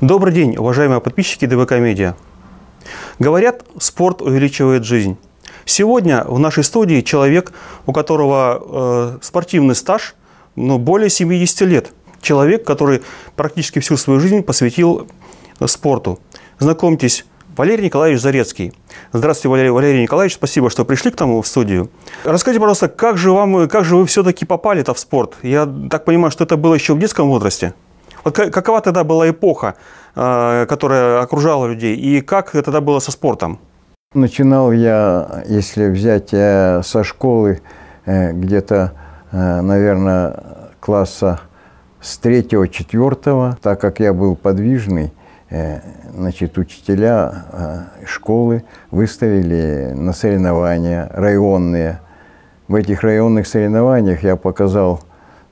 Добрый день, уважаемые подписчики ДВК Медиа. Говорят, спорт увеличивает жизнь. Сегодня в нашей студии человек, у которого э, спортивный стаж ну, более 70 лет. Человек, который практически всю свою жизнь посвятил спорту. Знакомьтесь, Валерий Николаевич Зарецкий. Здравствуйте, Валерий, Валерий Николаевич. Спасибо, что пришли к нам в студию. Расскажите, пожалуйста, как же, вам, как же вы все-таки попали-то в спорт? Я так понимаю, что это было еще в детском возрасте? Вот какова тогда была эпоха Э, которая окружала людей, и как тогда было со спортом? Начинал я, если взять э, со школы, э, где-то, наверное, класса с третьего-четвертого, так как я был подвижный, значит, учителя школы выставили на соревнования районные. В этих районных соревнованиях я показал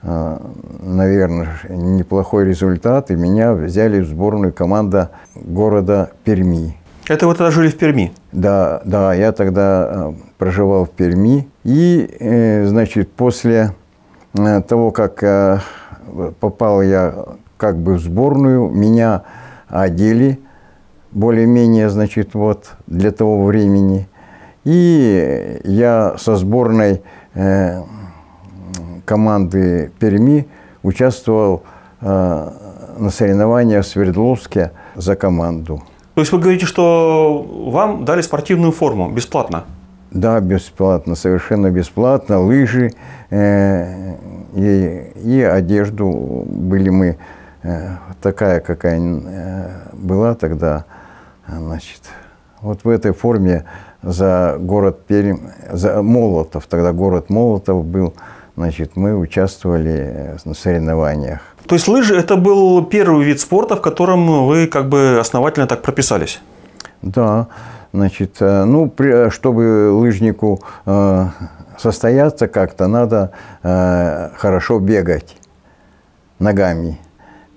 Э, наверное, неплохой результат, и меня взяли в сборную команда города Перми. Это вы тогда жили в Перми? Да, да, я тогда э, проживал в Перми. И, э, значит, после того, как попал я как бы в сборную, меня одели более-менее, значит, вот для того времени. И я со сборной команды Перми участвовал э, на соревнованиях в Свердловске за команду. То есть вы говорите, что вам дали спортивную форму бесплатно? Да, бесплатно, совершенно бесплатно. Лыжи э, и, и одежду были мы э, такая, какая э, была тогда. Значит, вот в этой форме за город Пермь, за Молотов, тогда город Молотов был, значит, мы участвовали э, на соревнованиях. То есть лыжи – это был первый вид спорта, в котором вы как бы основательно так прописались? Да. Значит, э, ну, э, чтобы лыжнику состояться как-то, надо хорошо бегать ногами.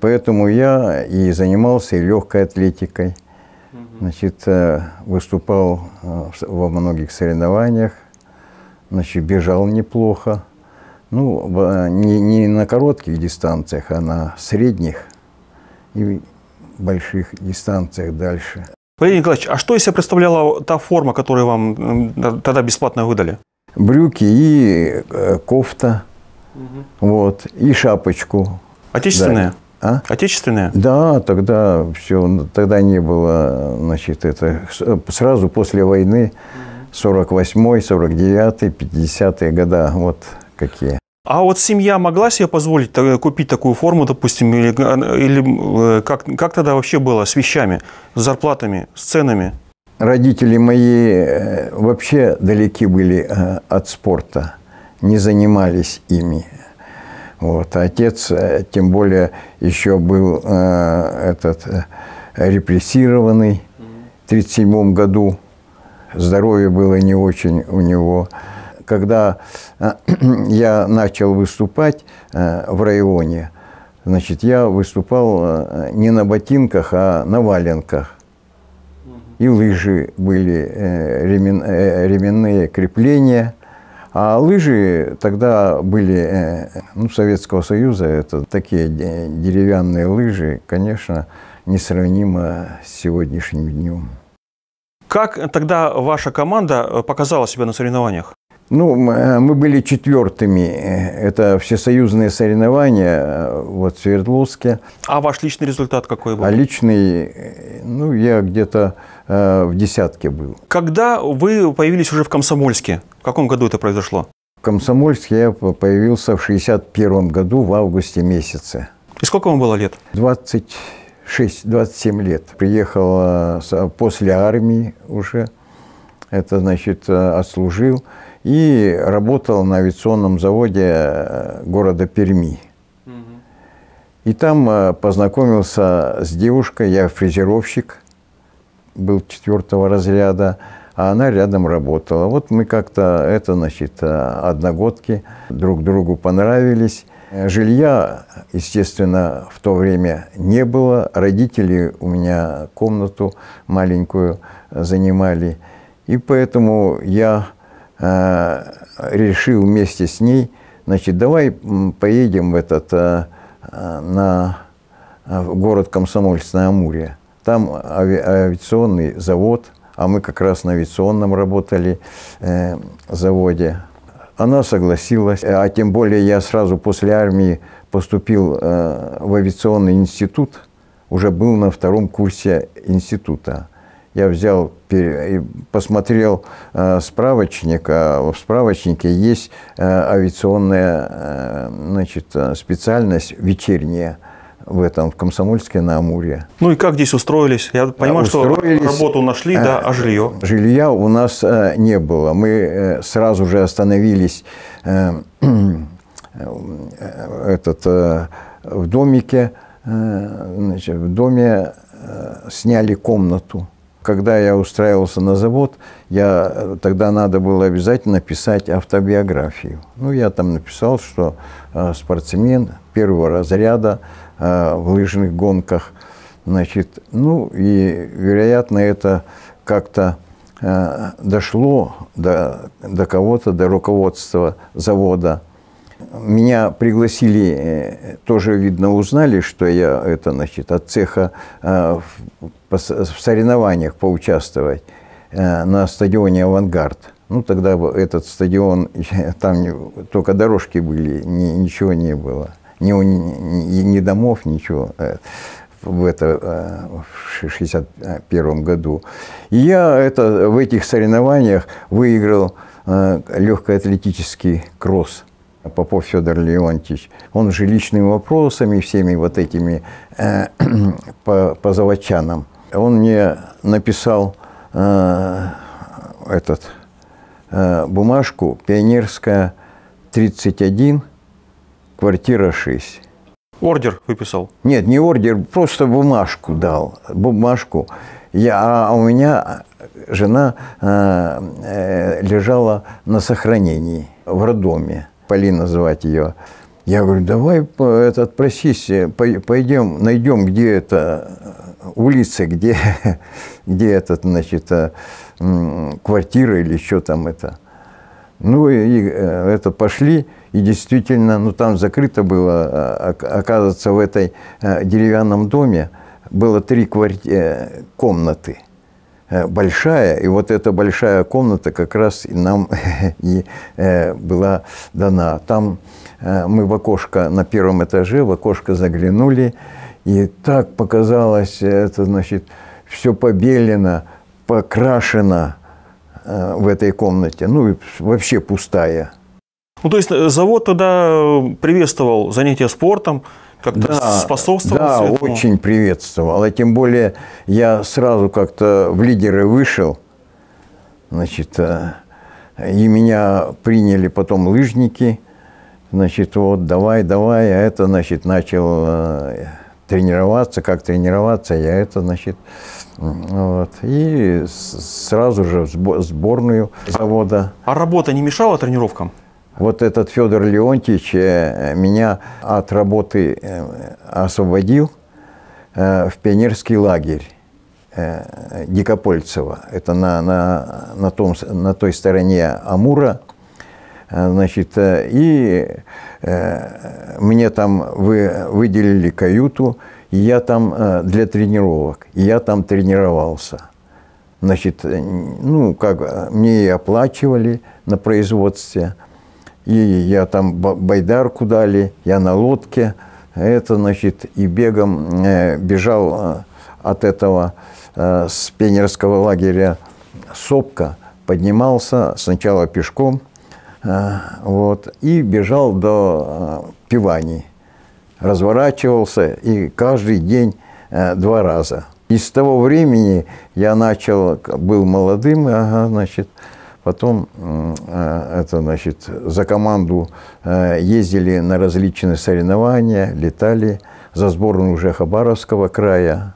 Поэтому я и занимался и легкой атлетикой. Значит, выступал во многих соревнованиях. Значит, бежал неплохо. Ну, э, не, не на коротких дистанциях, а на средних и больших дистанциях дальше. Валерий Николаевич, а что из себя представляла та форма, которую вам тогда бесплатно выдали? Брюки и э, кофта, угу. вот, и шапочку. Отечественная, Да. А? Отечественная. Да, тогда все, тогда не было, значит, это э, сразу после войны, 48-й, 49-й, 50-е года, вот какие. А вот семья могла себе позволить купить такую форму, допустим, или, или э, как, как тогда вообще было с вещами, с зарплатами, с ценами? Родители мои э, вообще далеки были э, от спорта, не занимались ими. Вот. Отец, тем более, еще был этот, репрессированный в 1937 году. Здоровье было не очень у него когда э, я начал выступать э, в районе, значит, я выступал э, не на ботинках, а на валенках. И лыжи были, ремен, ременные крепления. А лыжи тогда были, ну, Советского Союза, это такие деревянные лыжи, конечно, несравнимо с сегодняшним днем. Как тогда ваша команда показала себя на соревнованиях? Ну, э, мы были четвертыми. Э, это всесоюзные соревнования э, вот в Свердловске. А ваш личный результат какой был? А личный, ну, я где-то э, в десятке был. Когда вы появились уже в Комсомольске? В каком году это произошло? В Комсомольске я появился в 61 году, в августе месяце. И сколько вам было лет? 26-27 лет. Приехал после армии уже – это значит э, отслужил, и работал на авиационном заводе э, города Перми. И там э, познакомился с девушкой, я фрезеровщик, был четвертого разряда, а она рядом работала. Вот мы как-то, это значит, одногодки, друг другу понравились. Жилья, естественно, в то время не было. Родители у меня комнату маленькую занимали. И поэтому я э, решил вместе с ней, значит, давай поедем в этот, э, э на э, в город Комсомольск-на-Амуре. Там ави, авиационный завод, а мы как раз на авиационном работали э, заводе. Она согласилась, а тем более я сразу после армии поступил э, в авиационный институт, уже был на втором курсе института я взял и посмотрел э, справочник, а в справочнике есть э, авиационная э, значит, специальность вечерняя в этом, в Комсомольске на Амуре. Ну и как здесь устроились? Я понимаю, устроились, что работу нашли, да, а жилье? Жилья у нас не было. Мы сразу же остановились этот, в домике, значит, в доме сняли комнату когда я устраивался на завод, я, э, тогда надо было обязательно писать автобиографию. Ну, я там написал, что э, спортсмен первого разряда э, в лыжных гонках. Значит, ну и, вероятно, это как-то э, дошло до, до кого-то, до руководства завода – меня пригласили, э, тоже, видно, узнали, что я это, значит, от цеха э, в соревнованиях поучаствовать э, на стадионе «Авангард». Ну, тогда этот стадион, там только дорожки были, ничего не было. Ни, ни, ни домов, ничего в, это, в 61 году. И я это, в этих соревнованиях выиграл легкоатлетический кросс – Попов Федор Леонтьевич, он жилищными вопросами, всеми вот этими э, по, по заводчанам, он мне написал э, этот, э, бумажку «Пионерская 31, квартира 6». Ордер выписал? Нет, не ордер, просто бумажку дал. Бумажку. Я, а, а у меня жена э, э, лежала на сохранении в роддоме. Поли называть ее. Я говорю, давай этот просись, э, пойдем, найдем, где это э, улица, где, где этот, значит, э, квартира или что там это. Ну, и это пошли, и действительно, ну, там закрыто было, а, а, оказывается, в этой деревянном доме было три кварти... комнаты – Э, большая, и вот эта большая комната как раз и нам и э, была дана. Там э, мы в окошко на первом этаже, в окошко заглянули, и так показалось, это значит, все побелено, покрашено в этой комнате, ну и вообще пустая. Ну, то есть завод тогда приветствовал занятия спортом, как-то да, способствовал Да, этому? очень приветствовал. А тем более я сразу как-то в лидеры вышел, значит, э, и меня приняли потом лыжники, значит, вот давай, давай, а это, значит, начал э, тренироваться, как тренироваться, я это, значит, вот. И сразу же в сборную завода. А работа не мешала тренировкам? Вот этот Федор Леонтьевич э, меня от работы э, освободил э, в пионерский лагерь Дикопольцево. Это на, на, на, том, на той стороне Амура. Значит, и мне там вы, выделили каюту, и я там для тренировок, и я там тренировался. Значит, ну, как мне и оплачивали на производстве – и я там байдарку дали, я на лодке, это, значит, и бегом э, бежал э, от этого э, с пионерского лагеря Сопка, поднимался сначала пешком, вот, и бежал до Пивани, разворачивался и каждый день два раза. И с того времени я начал, был молодым, ага, значит, Потом э, это, значит, за команду э, ездили на различные соревнования, летали за сборную уже Хабаровского края.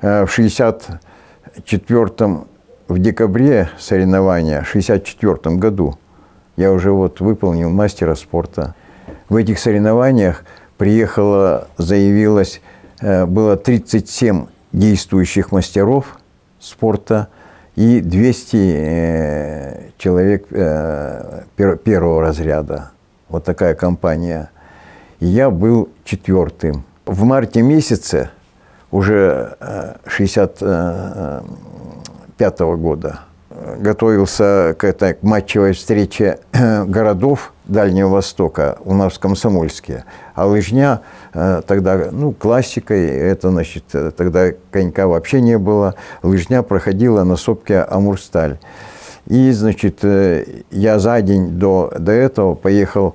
Э, в 64 в декабре соревнования, в 64 году, я уже вот выполнил мастера спорта. В этих соревнованиях приехало, заявилось, было 37 действующих мастеров спорта – и 200 э, человек э, первого разряда. Вот такая компания. И я был четвертым. В марте месяце уже 65 э, -го года готовился к этой матчевой встрече городов Дальнего Востока у нас в Комсомольске. А лыжня э, тогда, ну, классикой, это, значит, э, тогда конька вообще не было. Лыжня проходила на сопке Амурсталь. И, значит, э, я за день до, до этого поехал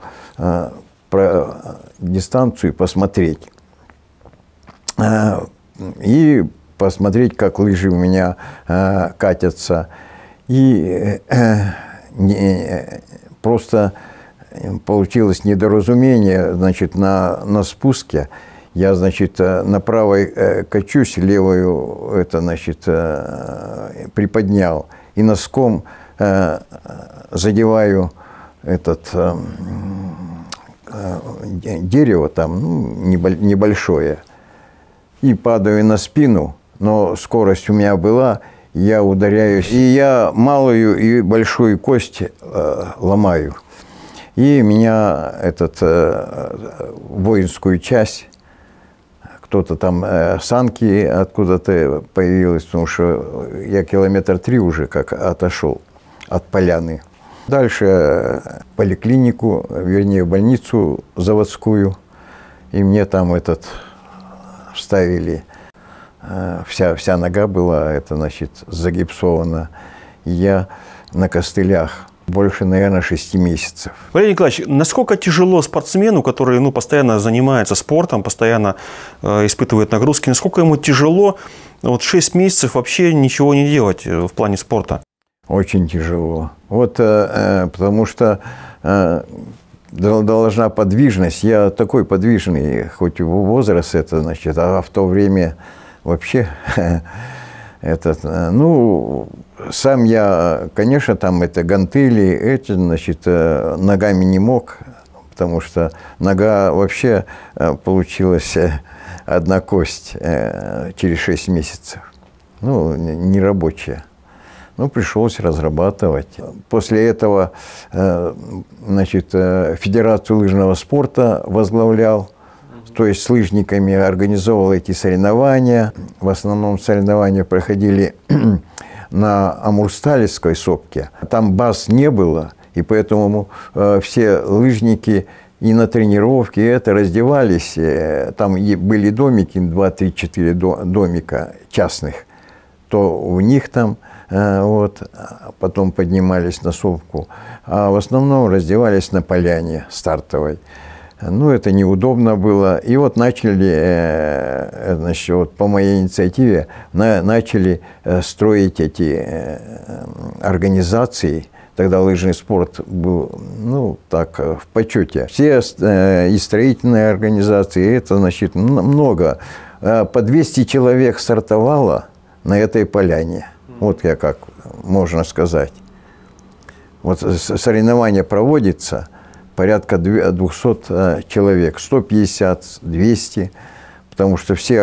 про дистанцию посмотреть. И посмотреть, как лыжи у меня катятся. И э, э, не, э, просто получилось недоразумение, значит, на, на спуске. Я, значит, на правой качусь, левую, это, значит, приподнял. И носком задеваю этот дерево там, ну, небольшое. И падаю на спину, но скорость у меня была – я ударяюсь, и я малую и большую кость э, ломаю. И меня этот э, воинскую часть, кто-то там э, санки откуда-то появилась, потому что я километр три уже как отошел от поляны. Дальше э, поликлинику, вернее больницу заводскую, и мне там этот вставили Э, вся, вся нога была, это, значит, загипсована. Я на костылях больше, наверное, шести месяцев. Валерий Николаевич, насколько тяжело спортсмену, который ну, постоянно занимается спортом, постоянно э, испытывает нагрузки, насколько ему тяжело вот шесть месяцев вообще ничего не делать э, в плане спорта? Очень тяжело. Вот э, э потому что э, должна подвижность. Я такой подвижный, хоть его возраст это, значит, а в то время вообще этот, э, ну, сам я, конечно, там это гантели, эти, значит, э, ногами не мог, потому что нога вообще э, получилась одна кость через 6 месяцев, ну, нерабочая, Ну, пришлось разрабатывать. После этого, значит, Федерацию лыжного спорта возглавлял, то есть с лыжниками организовывал эти соревнования. В основном соревнования проходили на Амурсталевской сопке. Там баз не было, и поэтому э, все лыжники и на тренировке и это раздевались. Э, там были домики, 2-3-4 домика частных. То у них там э, вот, потом поднимались на сопку. А в основном раздевались на поляне стартовой. Ну, это неудобно было. И вот начали, э, э, значит, вот по моей инициативе, на, начали э, строить эти организации. Тогда лыжный спорт был, ну, так, в почете. Все и строительные организации, это, значит, много. По 200 человек стартовало на этой поляне. Вот я как, можно сказать. Вот соревнование проводится – порядка 200 э, человек, 150-200, потому что все э,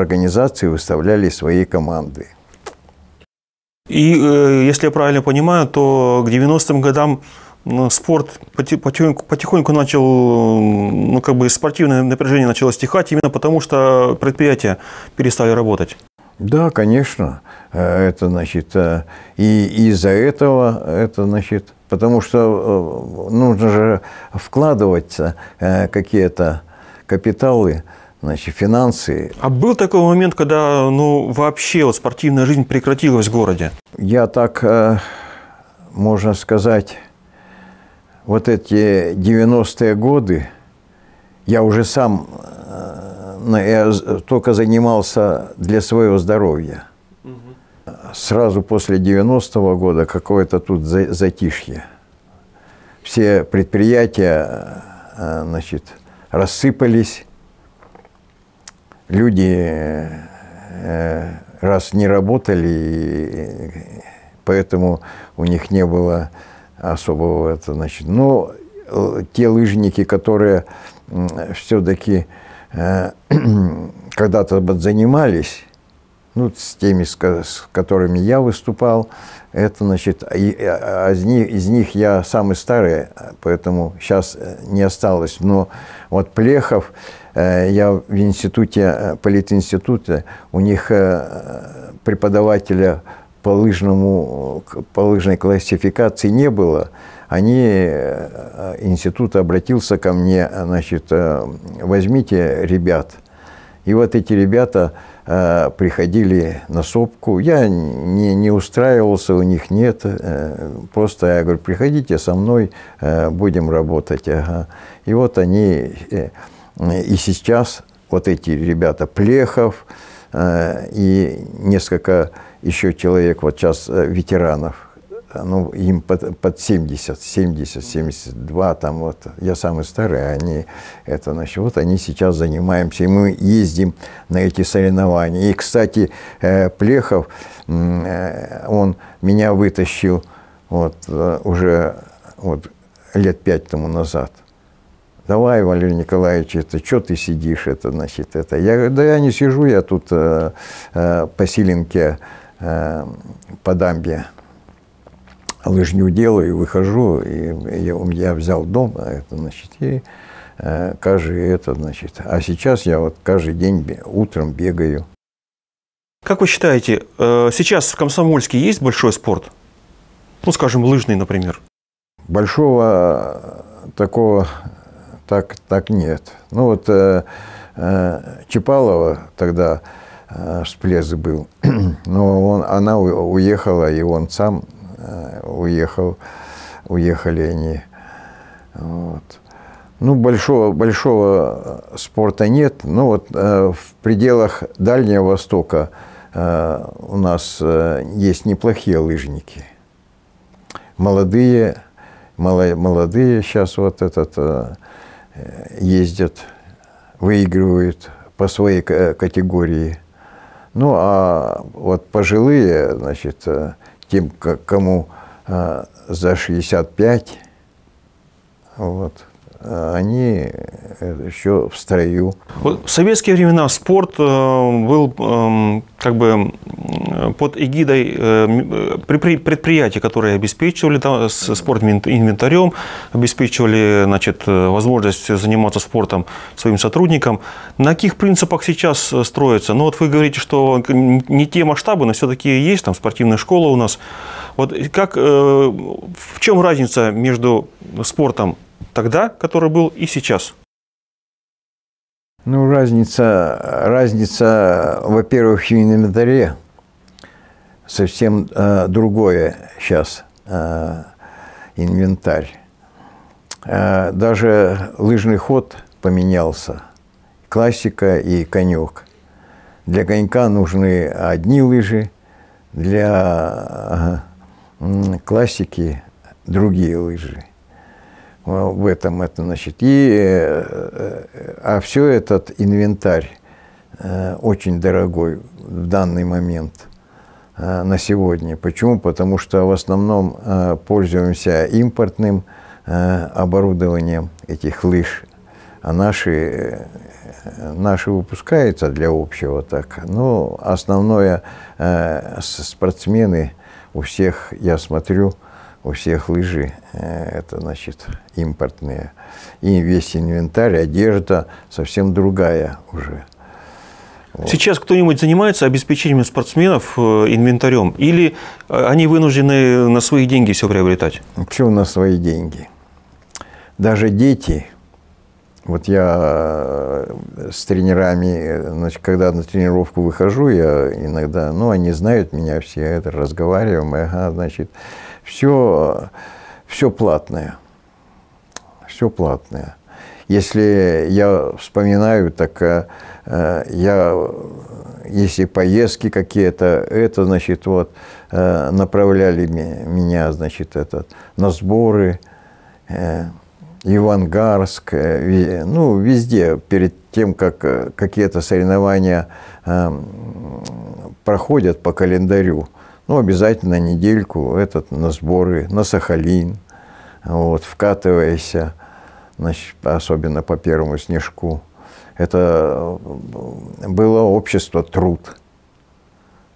организации выставляли свои команды. И, э, если я правильно понимаю, то к 90-м годам ну, спорт потихоньку, потихоньку начал, ну, как бы спортивное напряжение начало стихать именно потому, что предприятия перестали работать. Да, конечно. Это, значит, и из-за этого это, значит, Потому что э, нужно же вкладывать э, какие-то капиталы, значит, финансы. А был такой момент, когда ну, вообще вот, спортивная жизнь прекратилась в городе? Я так, э, можно сказать, вот эти 90-е годы, я уже сам я только занимался для своего здоровья сразу после 90-го года какое-то тут затишье. Все предприятия э, значит, рассыпались, люди э, раз не работали, поэтому у них не было особого это значит. Но э, те лыжники, которые все-таки когда-то занимались, ну, с теми, с, которыми я выступал, это, значит, а из, них, из них я самый старый, поэтому сейчас э, не осталось. Но вот Плехов, э, я в институте, э, политинституте, у них преподавателя по, лыжному, по лыжной классификации не было. Они, институт обратился ко мне, значит, возьмите ребят. И вот эти ребята Э, приходили на сопку. Я не, не устраивался, у них нет. Э, просто я говорю, приходите со мной, э, будем работать. Ага. И вот они, и сейчас вот эти ребята, Плехов и несколько еще человек, вот сейчас ветеранов – ну, им под, под 70, 70, 72, там вот, я самый старый, а они, это, значит, вот они сейчас занимаемся, и мы ездим на эти соревнования. И, кстати, э, Плехов, э, он меня вытащил вот э, уже вот лет пять тому назад. Давай, Валерий Николаевич, это что ты сидишь, это, значит, это. Я говорю, да я не сижу, я тут э, э, по Силинке, э, по дамбе лыжню делаю, выхожу, и я, я взял дом, а это, значит, и э, каждый это, значит. А сейчас я вот каждый день утром бегаю. Как вы считаете, э, сейчас в Комсомольске есть большой спорт? Ну, скажем, лыжный, например. Большого такого так, так нет. Ну, вот э, э Чапалова тогда э, всплеск был, но он, она уехала, и он сам Э, уехал, уехали они. Вот. Ну, большого, большого э, спорта нет. Ну, вот э, в пределах Дальнего Востока э, у нас э, есть неплохие лыжники. Молодые, мало, молодые сейчас вот этот э, э, ездят, выигрывают по своей категории. Ну, а вот пожилые, значит, тем, кому э, за 65. Вот они э, еще в строю. Вот в советские времена спорт э, был эм, как бы под эгидой э, предприятий, которые обеспечивали там спорт инвентарем, обеспечивали значит, возможность заниматься спортом своим сотрудникам. На каких принципах сейчас строится? Ну вот вы говорите, что не те масштабы, но все-таки есть там спортивная школа у нас. Вот как, в чем разница между спортом тогда, который был, и сейчас? Ну, разница, разница во-первых, в инвентаре совсем э, другое сейчас э, инвентарь. Э, даже лыжный ход поменялся. Классика и конек. Для конька нужны одни лыжи, для э, классики другие лыжи. Э, в этом это значит. И, э, э, а все этот инвентарь очень дорогой в данный момент на сегодня. Почему? Потому что в основном пользуемся импортным оборудованием этих лыж, а наши, наши выпускаются для общего так. Но ну, основное спортсмены у всех, я смотрю, у всех лыжи, э, это, значит, импортные. И весь инвентарь, одежда совсем другая уже. Вот. Сейчас кто-нибудь занимается обеспечением спортсменов э, инвентарем? Или э, они вынуждены на свои деньги все приобретать? Все на свои деньги. Даже дети, вот я с тренерами, значит, когда на тренировку выхожу, я иногда, ну, они знают меня все, это разговариваем, ага, значит, все, все платное. Все платное. Если я вспоминаю, так э, э, я, если поездки какие-то, это, значит, вот, э, направляли меня, значит, этот, на сборы, Ивангарск, ну, везде, перед тем, как какие-то соревнования эм, проходят по календарю, ну, обязательно недельку этот на сборы, на Сахалин, вот, вкатывайся, значит, особенно по первому снежку. Это э, было общество труд.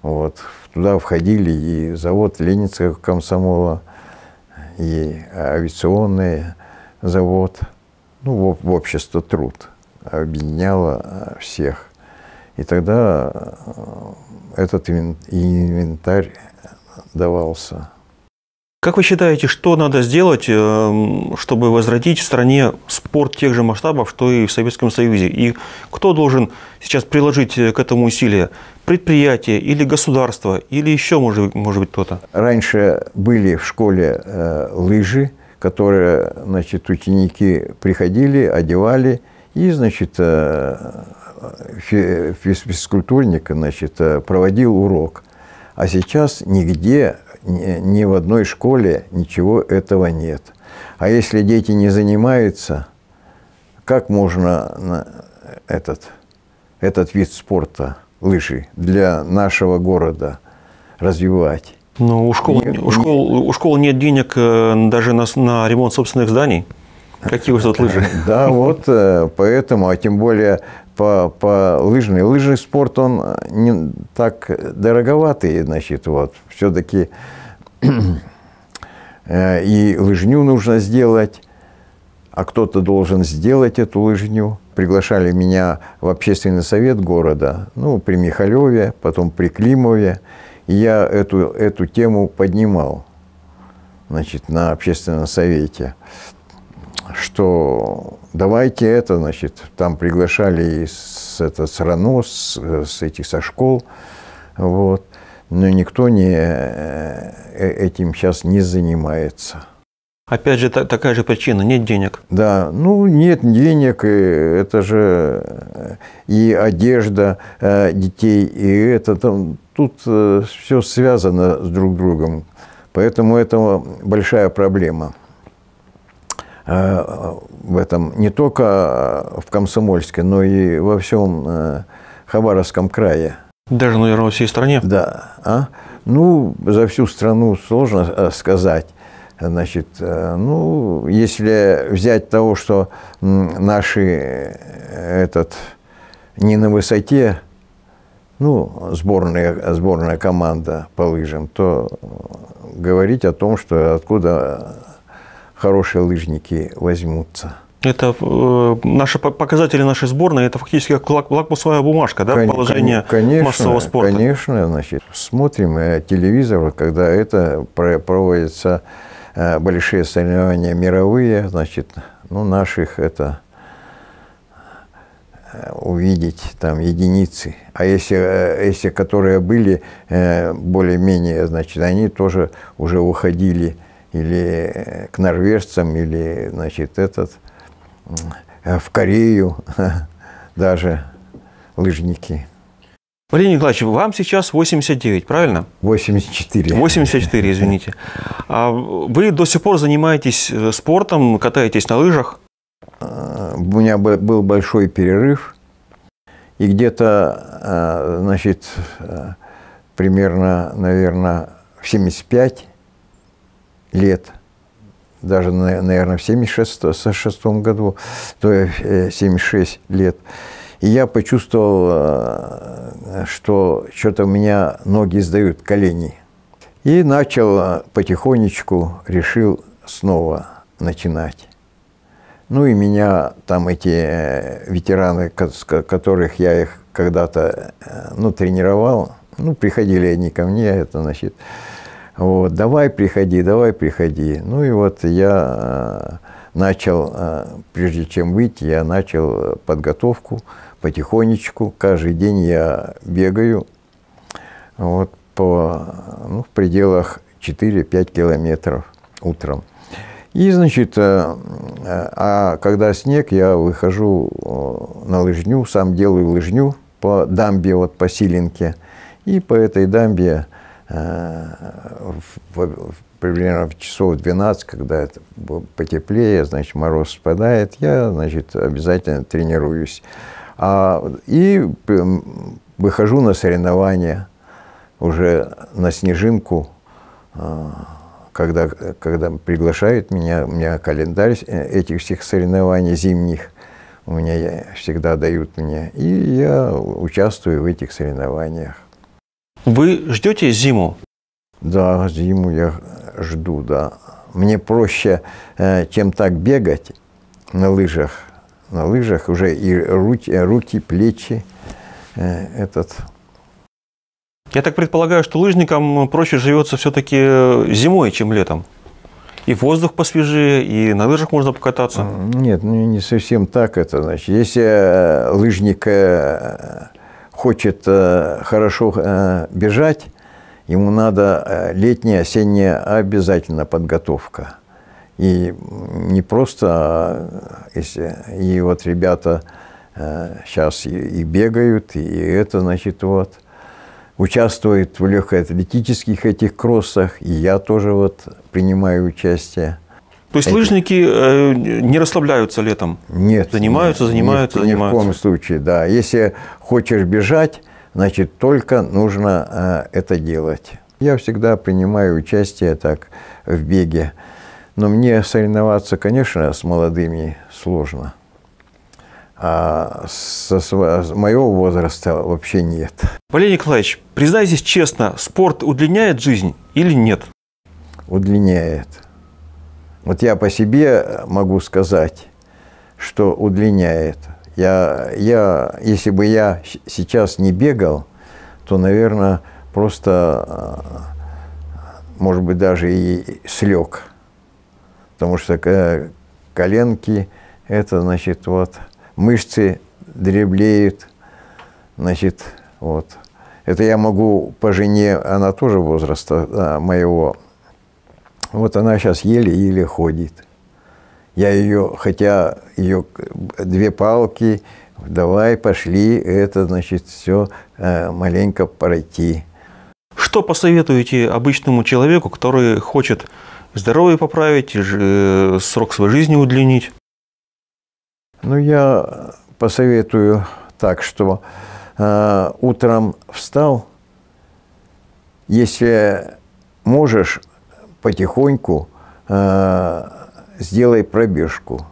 Вот. Туда входили и завод Ленинского комсомола, и авиационный завод. Ну, в общество труд объединяло э, всех. И тогда э, этот инвентарь давался. Как вы считаете, что надо сделать, э, чтобы возродить в стране спорт тех же масштабов, что и в Советском Союзе? И кто должен сейчас приложить э, к этому усилия? Предприятие или государство, или еще, может, может быть, кто-то? Раньше были в школе лыжи, которые, значит, ученики приходили, одевали и, значит, физкультурник значит, э, проводил урок. А сейчас нигде, ни в одной школе ничего этого нет. А если дети не занимаются, как можно этот, этот вид спорта, лыжи, для нашего города развивать? Ну, у школ, не, у, школ, у школ нет денег э, даже на, на ремонт собственных зданий. Какие у вас тут лыжи? Да, вот э, поэтому, а тем более по, по лыжный. Лыжный спорт, он э, не так дороговатый, значит, вот. Все-таки э, и лыжню нужно сделать, а кто-то должен сделать эту лыжню. Приглашали меня в общественный совет города, ну, при Михалеве, потом при Климове. И я эту, эту тему поднимал, значит, на общественном совете что давайте это, значит, там приглашали с, это, с РАНО, с, с этих, со школ, вот. Но никто не, э, э, этим сейчас не занимается. Опять же, та, такая же причина, нет денег. Да, ну нет денег, и это же э, и одежда детей, и это там, тут все связано с друг другом. Поэтому это большая проблема. Э, в этом не только э, в Комсомольске, но и во всем э, Хабаровском крае. Даже, наверное, во всей стране? Да. А? Ну, за всю страну сложно сказать. Значит, ну, если взять того, что наши этот не на высоте, ну, сборная, сборная команда по лыжам, то говорить о том, что откуда хорошие лыжники возьмутся. Это э, наши показатели нашей сборной, это фактически как лакмусовая бумажка, да, кон, положение конечно, массового спорта. Конечно, значит, смотрим э, телевизор, когда это про, проводятся э, большие соревнования мировые, значит, ну, наших это э, увидеть там единицы. А если, э, если которые были э, более-менее, значит, они тоже уже уходили или к норвежцам, или, значит, этот, в Корею даже лыжники. Валерий Николаевич, вам сейчас 89, правильно? 84. 84, извините. А вы до сих пор занимаетесь э, спортом, катаетесь на лыжах? А, у меня был большой перерыв. И где-то, а, значит, а, примерно, наверное, в 75 лет, даже, наверное, в 76 году, то э, есть 76 лет. И я почувствовал, э, что что-то у меня ноги сдают, колени. И начал э, потихонечку, решил снова начинать. Ну и меня там эти ветераны, которых я их когда-то ну, тренировал, ну, приходили они ко мне, это, значит, вот, давай приходи, давай приходи. Ну и вот я э, начал, э, прежде чем выйти, я начал подготовку потихонечку. Каждый день я бегаю вот, по, ну, в пределах 4-5 километров утром. И, значит, а, а когда снег, я выхожу на лыжню, сам делаю лыжню по дамбе, вот по Силинке. И по этой дамбе Э, примерно в часов 12, когда это потеплее, значит, мороз спадает, я, значит, обязательно тренируюсь. А, и выхожу на соревнования уже на снежинку, э, когда, когда приглашают меня, у меня календарь э, этих всех соревнований зимних у меня всегда дают мне, и я участвую в этих соревнованиях. Вы ждете зиму? Да, зиму я жду, да. Мне проще, э, чем так бегать на лыжах. На лыжах уже и руки, э, руки плечи э, этот. Я так предполагаю, что лыжникам проще живется все-таки зимой, чем летом. И воздух посвежее, и на лыжах можно покататься. Нет, ну не совсем так это. Значит, если лыжник хочет э, хорошо э, бежать, ему надо э, летняя, осенняя обязательно подготовка. И не просто, если, и вот ребята сейчас и бегают, и это, значит, вот, участвует в легкоатлетических этих кроссах, и я тоже вот принимаю участие. То есть это... лыжники э, не расслабляются летом? Нет. Занимаются, нет, занимаются, нет, занимаются? Ни в коем случае, да. Если хочешь бежать, значит, только нужно э, это делать. Я всегда принимаю участие так в беге. Но мне соревноваться, конечно, с молодыми сложно. А со, с моего возраста вообще нет. Валерий Николаевич, признайтесь честно, спорт удлиняет жизнь или нет? Удлиняет. Вот я по себе могу сказать, что удлиняет. Я, я, если бы я сейчас не бегал, то, наверное, просто, а, может быть, даже и слег. Потому что э, коленки, это, значит, вот, мышцы дреблеют, значит, вот. Это я могу по жене, она тоже возраста а, моего вот она сейчас еле-еле ходит. Я ее, хотя ее две палки, давай, пошли, это, значит, все э, маленько пройти. Что посоветуете обычному человеку, который хочет здоровье поправить, э, срок своей жизни удлинить? Ну, я посоветую так, что э, утром встал, если можешь, потихоньку э, сделай пробежку,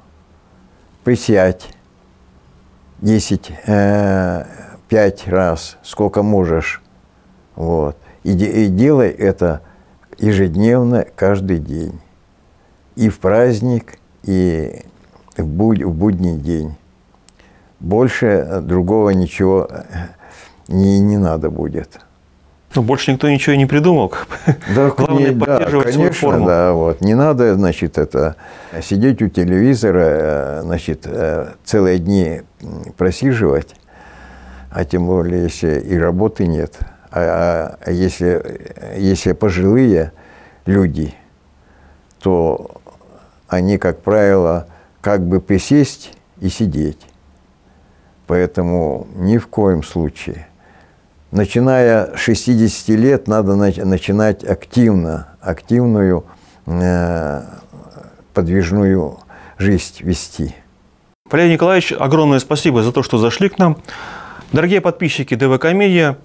присядь 10, э, 5 раз, сколько можешь. Вот. И, и делай это ежедневно, каждый день. И в праздник, и в, будь, в будний день. Больше другого ничего э, не, не надо будет. Ну, больше никто ничего не придумал. Да, Главное не, поддерживать да, конечно, свою форму. Да, вот. Не надо, значит, это э, сидеть у телевизора, э, значит, э, целые дни просиживать, а тем более, если и работы нет. А, а, а если, если пожилые люди, то они, как правило, как бы присесть и сидеть. Поэтому ни в коем случае – начиная с 60 лет надо начинать активно, активную э, подвижную жизнь вести. Валерий Николаевич, огромное спасибо за то, что зашли к нам. Дорогие подписчики ДВ Комедия,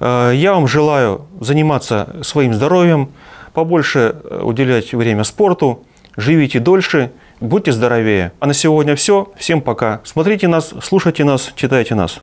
э, я вам желаю заниматься своим здоровьем, побольше э, уделять время спорту, живите дольше, будьте здоровее. А на сегодня все. Всем пока. Смотрите нас, слушайте нас, читайте нас.